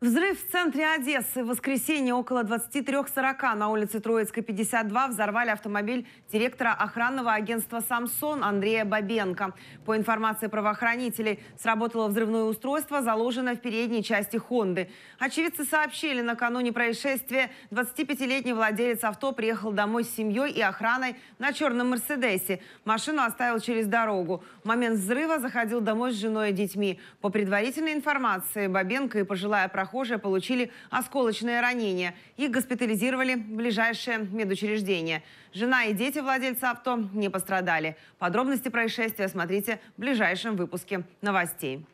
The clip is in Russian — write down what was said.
Взрыв в центре Одессы. В воскресенье около 23.40 на улице Троицкой, 52 взорвали автомобиль директора охранного агентства «Самсон» Андрея Бабенко. По информации правоохранителей, сработало взрывное устройство, заложенное в передней части «Хонды». Очевидцы сообщили, накануне происшествия 25-летний владелец авто приехал домой с семьей и охраной на черном «Мерседесе». Машину оставил через дорогу. В момент взрыва заходил домой с женой и детьми. По предварительной информации, Бабенко и пожилая прохожая прохожие получили осколочные ранения. Их госпитализировали в ближайшее медучреждение. Жена и дети владельца авто не пострадали. Подробности происшествия смотрите в ближайшем выпуске новостей.